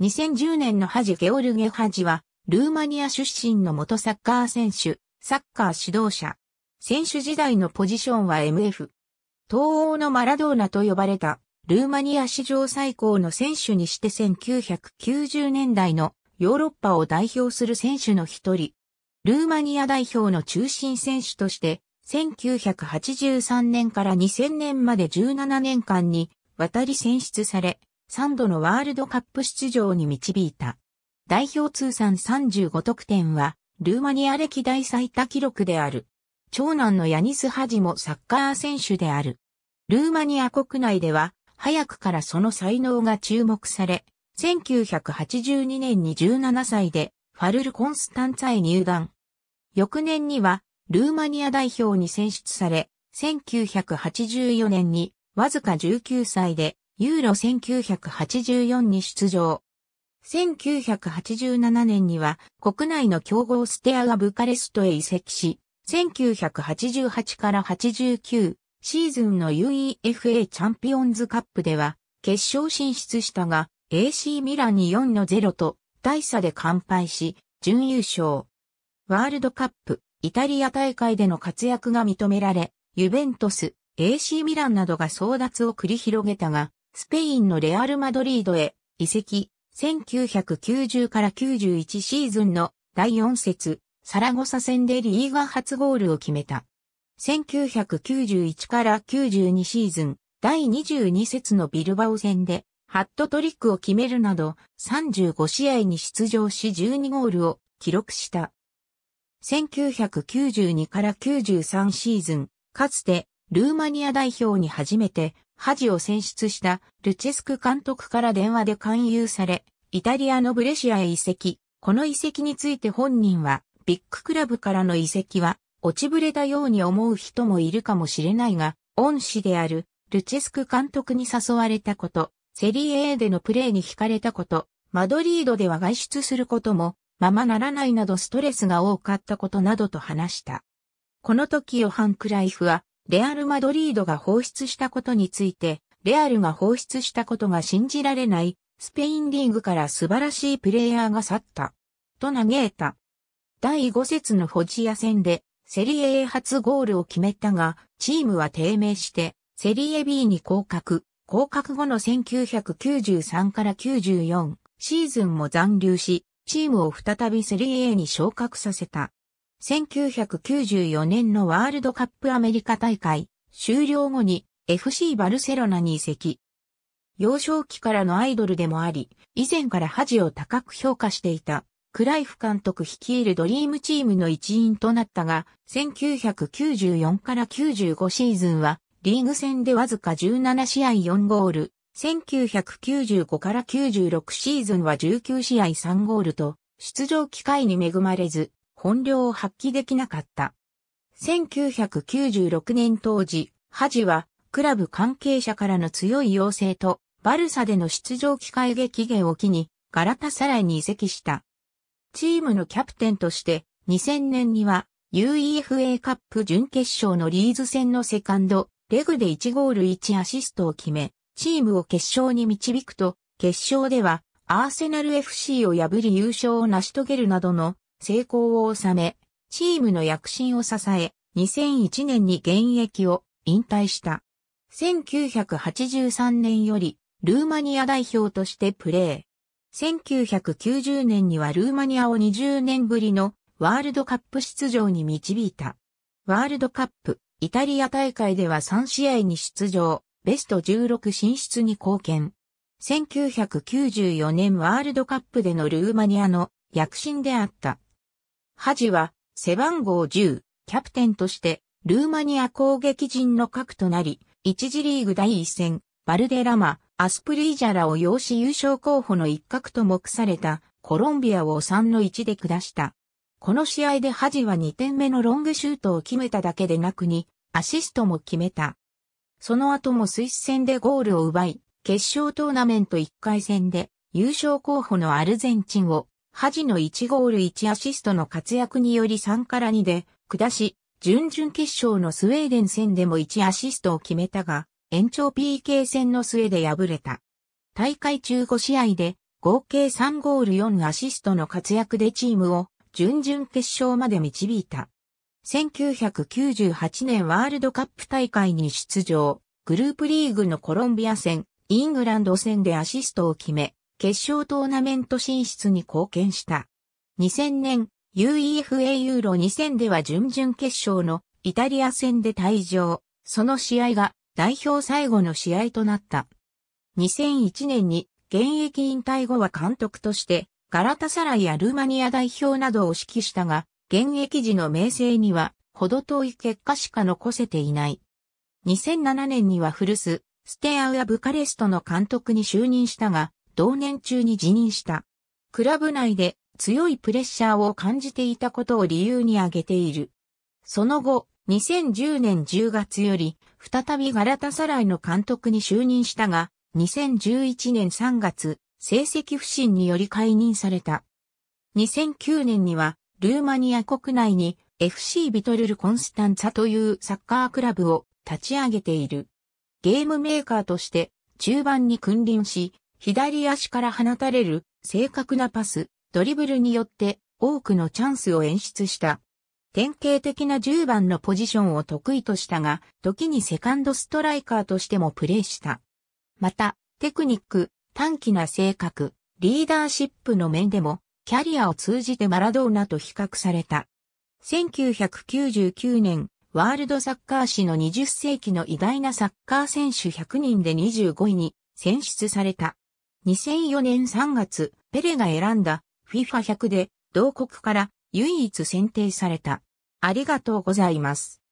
2010年のハジ・ゲオルゲ・ハジは、ルーマニア出身の元サッカー選手、サッカー指導者。選手時代のポジションは MF。東欧のマラドーナと呼ばれた、ルーマニア史上最高の選手にして1990年代のヨーロッパを代表する選手の一人。ルーマニア代表の中心選手として、1983年から2000年まで17年間に、渡り選出され、3度のワールドカップ出場に導いた。代表通算35得点は、ルーマニア歴代最多記録である。長男のヤニス・ハジもサッカー選手である。ルーマニア国内では、早くからその才能が注目され、1982年に17歳で、ファルル・コンスタンツァへ入団。翌年には、ルーマニア代表に選出され、1984年に、わずか19歳で、ユーロ1984に出場。1987年には国内の強豪ステアがブカレストへ移籍し、1988から89シーズンの UEFA チャンピオンズカップでは決勝進出したが AC ミランに4の0と大差で完敗し準優勝。ワールドカップイタリア大会での活躍が認められ、ユベントス、AC ミランなどが争奪を繰り広げたが、スペインのレアル・マドリードへ移籍、1990から91シーズンの第4節、サラゴサ戦でリーガ初ゴールを決めた。1991から92シーズン、第22節のビルバオ戦で、ハットトリックを決めるなど、35試合に出場し12ゴールを記録した。1992から93シーズン、かつてルーマニア代表に初めて恥を選出したルチェスク監督から電話で勧誘され、イタリアのブレシアへ移籍。この移籍について本人は、ビッグクラブからの移籍は、落ちぶれたように思う人もいるかもしれないが、恩師である、ルチェスク監督に誘われたこと、セリエ A でのプレーに惹かれたこと、マドリードでは外出することも、ままならないなどストレスが多かったことなどと話した。この時ヨハン・クライフは、レアル・マドリードが放出したことについて、レアルが放出したことが信じられない、スペインリーグから素晴らしいプレイヤーが去った。と嘆いた。第5節のフォジア戦で、セリエ A 初ゴールを決めたが、チームは低迷して、セリエ B に降格。降格後の1993から94シーズンも残留し、チームを再びセリエ A に昇格させた。1994年のワールドカップアメリカ大会終了後に FC バルセロナに移籍。幼少期からのアイドルでもあり、以前から恥を高く評価していた、クライフ監督率いるドリームチームの一員となったが、1994から95シーズンは、リーグ戦でわずか17試合4ゴール、1995から96シーズンは19試合3ゴールと、出場機会に恵まれず、本領を発揮できなかった。1996年当時、ハジはクラブ関係者からの強い要請とバルサでの出場機会激期限を機にガラタサライに移籍した。チームのキャプテンとして2000年には UEFA カップ準決勝のリーズ戦のセカンドレグで1ゴール1アシストを決め、チームを決勝に導くと、決勝ではアーセナル FC を破り優勝を成し遂げるなどの成功を収め、チームの躍進を支え、2001年に現役を引退した。1983年よりルーマニア代表としてプレー。1990年にはルーマニアを20年ぶりのワールドカップ出場に導いた。ワールドカップ、イタリア大会では3試合に出場、ベスト16進出に貢献。1994年ワールドカップでのルーマニアの躍進であった。ハジは背番号10、キャプテンとしてルーマニア攻撃陣の核となり、1次リーグ第1戦、バルデラマ、アスプリージャラを養子優勝候補の一角と目されたコロンビアを3の1で下した。この試合でハジは2点目のロングシュートを決めただけでなくに、アシストも決めた。その後もスイス戦でゴールを奪い、決勝トーナメント1回戦で優勝候補のアルゼンチンをジの1ゴール1アシストの活躍により3から2で下し、準々決勝のスウェーデン戦でも1アシストを決めたが、延長 PK 戦の末で敗れた。大会中5試合で合計3ゴール4アシストの活躍でチームを準々決勝まで導いた。1998年ワールドカップ大会に出場、グループリーグのコロンビア戦、イングランド戦でアシストを決め、決勝トーナメント進出に貢献した。2000年、UEFA ユーロ2000では準々決勝のイタリア戦で退場。その試合が代表最後の試合となった。2001年に現役引退後は監督としてガラタサライやルーマニア代表などを指揮したが、現役時の名声には程遠い結果しか残せていない。2007年には古巣、ステアウアブカレストの監督に就任したが、同年中に辞任した。クラブ内で強いプレッシャーを感じていたことを理由に挙げている。その後、2010年10月より、再びガラタサライの監督に就任したが、2011年3月、成績不振により解任された。2009年には、ルーマニア国内に FC ビトルル・コンスタンツァというサッカークラブを立ち上げている。ゲームメーカーとして中盤に君臨し、左足から放たれる正確なパス、ドリブルによって多くのチャンスを演出した。典型的な10番のポジションを得意としたが、時にセカンドストライカーとしてもプレーした。また、テクニック、短気な性格、リーダーシップの面でも、キャリアを通じてマラドーナと比較された。1999年、ワールドサッカー誌の20世紀の偉大なサッカー選手100人で25位に選出された。2004年3月、ペレが選んだ FIFA100 で同国から唯一選定された。ありがとうございます。